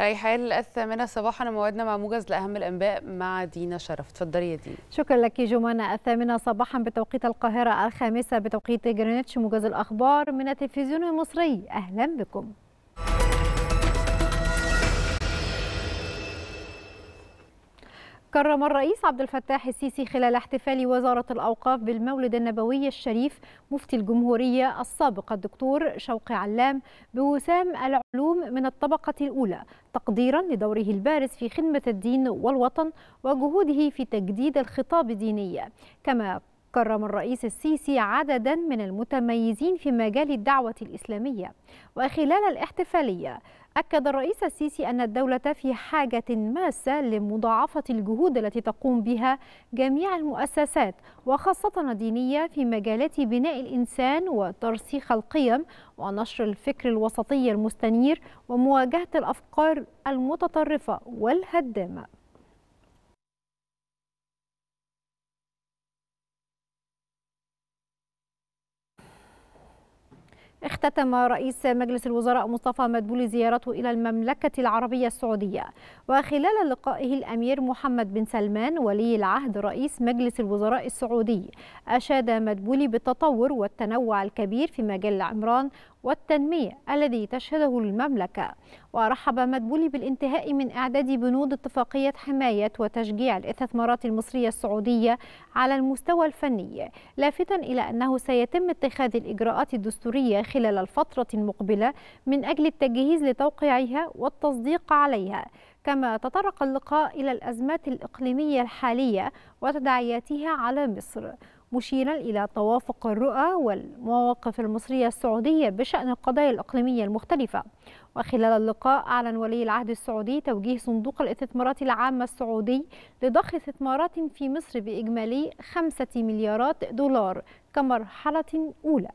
ريحان الثامنة صباحا موعدنا مع موجز لأهم الأنباء مع دينا شرف اتفضلي يا دينا شكرا لك جمانة الثامنة صباحا بتوقيت القاهرة الخامسة بتوقيت جرينتش موجز الأخبار من التلفزيون المصري أهلا بكم كرم الرئيس عبد الفتاح السيسي خلال احتفال وزارة الأوقاف بالمولد النبوي الشريف مفتي الجمهورية السابق الدكتور شوقي علام بوسام العلوم من الطبقة الأولى تقديرا لدوره البارز في خدمة الدين والوطن وجهوده في تجديد الخطاب الديني كما كرم الرئيس السيسي عددا من المتميزين في مجال الدعوة الإسلامية وخلال الاحتفالية أكد الرئيس السيسي أن الدولة في حاجة ماسة لمضاعفة الجهود التي تقوم بها جميع المؤسسات وخاصة الدينية في مجالات بناء الإنسان وترسيخ القيم ونشر الفكر الوسطي المستنير ومواجهة الأفكار المتطرفة والهدامة اختتم رئيس مجلس الوزراء مصطفى مدبولي زيارته إلى المملكة العربية السعودية وخلال لقائه الأمير محمد بن سلمان ولي العهد رئيس مجلس الوزراء السعودي أشاد مدبولي بالتطور والتنوع الكبير في مجال العمران والتنمية الذي تشهده المملكة ورحب مدبولي بالانتهاء من إعداد بنود اتفاقية حماية وتشجيع الاستثمارات المصرية السعودية على المستوى الفني لافتا إلى أنه سيتم اتخاذ الإجراءات الدستورية خلال الفترة المقبلة من أجل التجهيز لتوقيعها والتصديق عليها كما تطرق اللقاء إلى الأزمات الإقليمية الحالية وتداعياتها على مصر مشيرا إلى توافق الرؤى والمواقف المصرية السعودية بشأن القضايا الإقليمية المختلفة وخلال اللقاء أعلن ولي العهد السعودي توجيه صندوق الاستثمارات العامة السعودي لضخ استثمارات في مصر بإجمالي 5 مليارات دولار كمرحلة أولى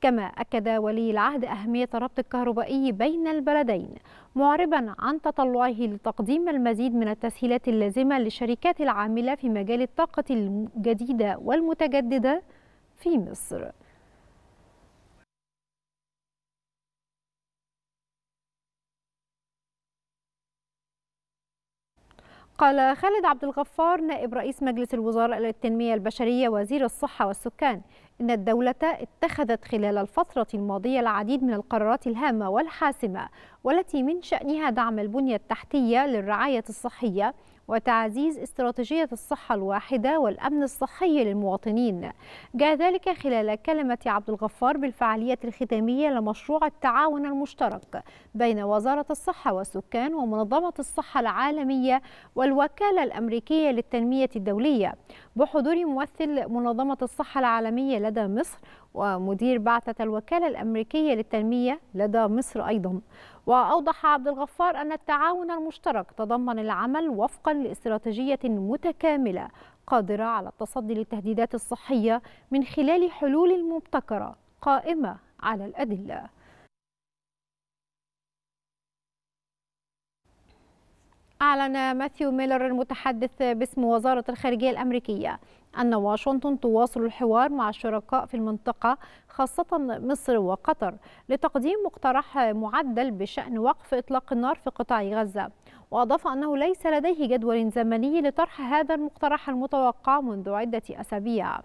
كما أكد ولي العهد أهمية ربط الكهربائي بين البلدين معربا عن تطلعه لتقديم المزيد من التسهيلات اللازمة للشركات العاملة في مجال الطاقة الجديدة والمتجددة في مصر قال خالد عبد الغفار نائب رئيس مجلس الوزراء للتنمية البشرية وزير الصحة والسكان إن الدولة اتخذت خلال الفترة الماضية العديد من القرارات الهامة والحاسمة والتي من شأنها دعم البنية التحتية للرعاية الصحية وتعزيز استراتيجية الصحة الواحدة والأمن الصحي للمواطنين جاء ذلك خلال كلمة عبد الغفار بالفعالية الختامية لمشروع التعاون المشترك بين وزارة الصحة والسكان ومنظمة الصحة العالمية والوكالة الأمريكية للتنمية الدولية بحضور ممثل منظمة الصحة العالمية لدى مصر ومدير بعثة الوكالة الأمريكية للتنمية لدى مصر أيضا وأوضح عبد الغفار أن التعاون المشترك تضمن العمل وفقا لاستراتيجية متكاملة قادرة على التصدي للتهديدات الصحية من خلال حلول مبتكرة قائمة على الأدلة أعلن ماثيو ميلر المتحدث باسم وزارة الخارجية الأمريكية أن واشنطن تواصل الحوار مع الشركاء في المنطقة خاصة مصر وقطر لتقديم مقترح معدل بشأن وقف إطلاق النار في قطاع غزة وأضاف أنه ليس لديه جدول زمني لطرح هذا المقترح المتوقع منذ عدة أسابيع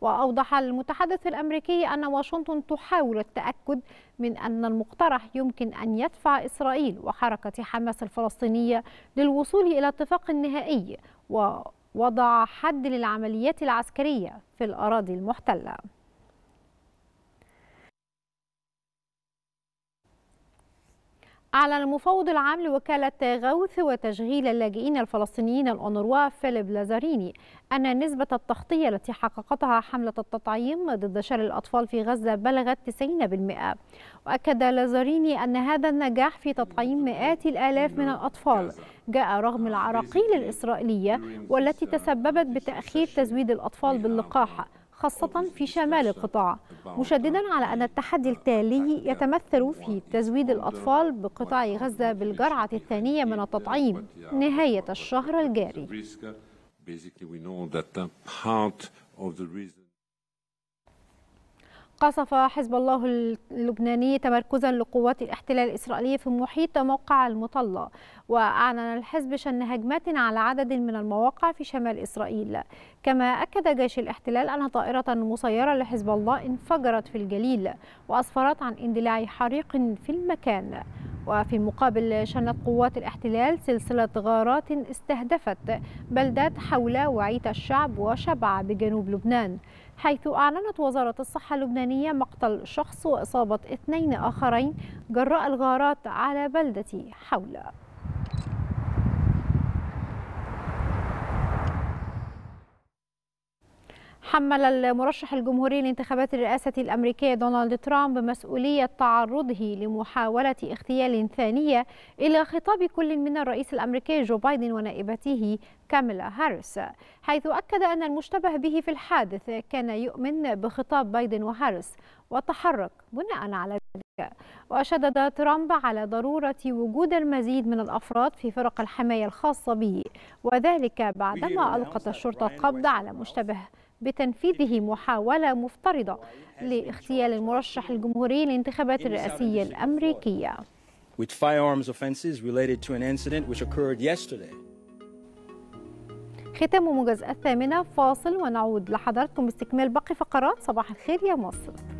وأوضح المتحدث الأمريكي أن واشنطن تحاول التأكد من أن المقترح يمكن أن يدفع إسرائيل وحركة حماس الفلسطينية للوصول إلى اتفاق نهائي ووضع حد للعمليات العسكرية في الأراضي المحتلة أعلن المفوض العام لوكالة غوث وتشغيل اللاجئين الفلسطينيين الأونروا فيليب لازاريني أن نسبة التغطية التي حققتها حملة التطعيم ضد شل الأطفال في غزة بلغت 90% وأكد لازاريني أن هذا النجاح في تطعيم مئات الآلاف من الأطفال جاء رغم العراقيل الإسرائيلية والتي تسببت بتأخير تزويد الأطفال باللقاح خاصة في شمال القطاع مشددا على أن التحدي التالي يتمثل في تزويد الأطفال بقطاع غزة بالجرعة الثانية من التطعيم نهاية الشهر الجاري. قصف حزب الله اللبناني تمركزا لقوات الاحتلال الإسرائيلي في محيط موقع المطلة وأعلن الحزب شن هجمات على عدد من المواقع في شمال إسرائيل كما أكد جيش الاحتلال أن طائرة مسيرة لحزب الله انفجرت في الجليل وأسفرت عن اندلاع حريق في المكان وفي المقابل شنت قوات الاحتلال سلسلة غارات استهدفت بلدات حول وعيت الشعب وشبع بجنوب لبنان حيث أعلنت وزارة الصحة اللبنانية مقتل شخص وإصابة اثنين آخرين جراء الغارات على بلدة حول حمل المرشح الجمهوري لانتخابات الرئاسة الأمريكية دونالد ترامب مسؤولية تعرضه لمحاولة اغتيال ثانية إلى خطاب كل من الرئيس الأمريكي جو بايدن ونائبته كاميلا هاريس حيث أكد أن المشتبه به في الحادث كان يؤمن بخطاب بايدن وهاريس وتحرك بناء على ذلك وشدد ترامب على ضرورة وجود المزيد من الأفراد في فرق الحماية الخاصة به وذلك بعدما ألقت الشرطة القبض على مشتبه بتنفيذه محاولة مفترضة لاغتيال المرشح الجمهوري للانتخابات الرئاسية الأمريكية with firearms offenses related to an incident which occurred yesterday. ختام موجز الثامنة فاصل ونعود لحضراتكم باستكمال باقي فقرات صباح الخير يا مصر